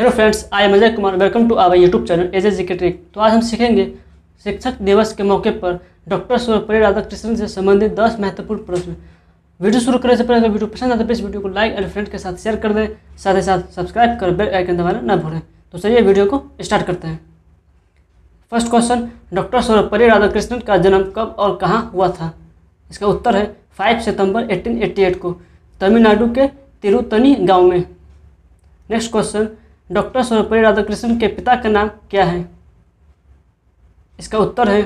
hello friends I am Ajay Kumar welcome to our YouTube channel edge AG trick तो आज हम सीखेंगे शिक्षक दिवस के मौके पर डॉक्टर सर्वपल्ली राधाकृष्णन से संबंधित दस महत्वपूर्ण प्रश्न वीडियो शुरू करने से पहले अगर वीडियो पसंद आता है तो इस वीडियो को लाइक और फ्रेंड के साथ शेयर कर दें साथ ही साथ सब्सक्राइब कर बेल आइकन दबाना ना भूलें तो चलिए वीडियो को स्टार्ट करते हैं first question doctor Sarvepalli Radhakrishnan का जन्म कब और कहाँ हुआ था इसका उत्तर है फाइव सितंबर एट्टीन को तमिलनाडु के तिरुतनी गाँव में next question doctor Sarvepalli Radhakrishnan के पिता का नाम क्या है इसका उत्तर है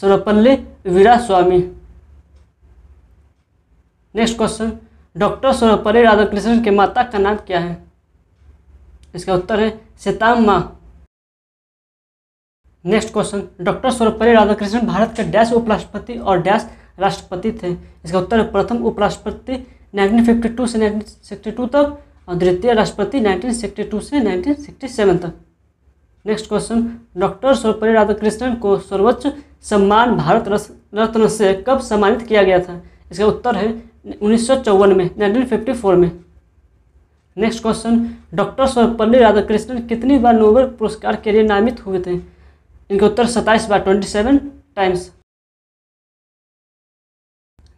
Sarvepalli Veera Swami next question doctor Sarvepalli Radhakrishnan के माता का नाम क्या है इसका उत्तर है माँ next question doctor Sarvepalli Radhakrishnan Bharat के डैश उपराष्ट्रपति और डैश राष्ट्रपति थे इसका उत्तर है प्रथम उपराष्ट्रपति नाइनटीन से नाइनटीन तक और द्वितीय राष्ट्रपति 1962 से 1967 तक next question doctor Sarvepalli Radhakrishnan को सर्वोच्च सम्मान भारत रत्न से कब सम्मानित किया गया था इसका उत्तर है उन्नीस में फोर में next question doctor Sarvepalli Radhakrishnan कितनी बार नोबेल पुरस्कार के लिए नामित हुए थे इनका उत्तर सत्ताईस बार twenty seven times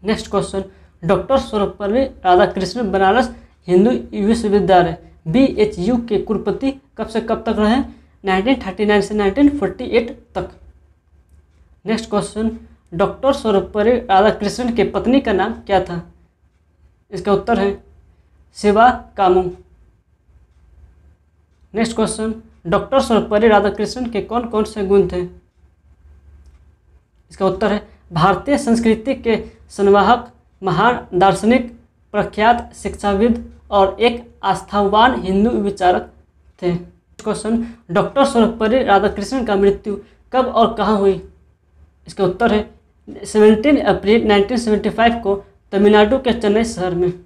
next question doctor Sarvepalli Radhakrishnan Banaras Hindu विश्वविद्यालय बी एच यू के कुलपति कब से कब तक रहे 1939 से 1948 तक next question doctor Sarvepalli Radhakrishnan के पत्नी का नाम क्या था इसका उत्तर है Siva Kamu next question doctor Sarvepalli Radhakrishnan के कौन कौन से गुण थे इसका उत्तर है भारतीय संस्कृति के संवाहक महान दार्शनिक प्रख्यात शिक्षाविद और एक आस्थावान हिंदू विचारक थे क्वेश्चन डॉक्टर सर्वपल्ली राधाकृष्णन का मृत्यु कब और कहाँ हुई इसका उत्तर है 17 अप्रैल 1975 को तमिलनाडु के चेन्नई शहर में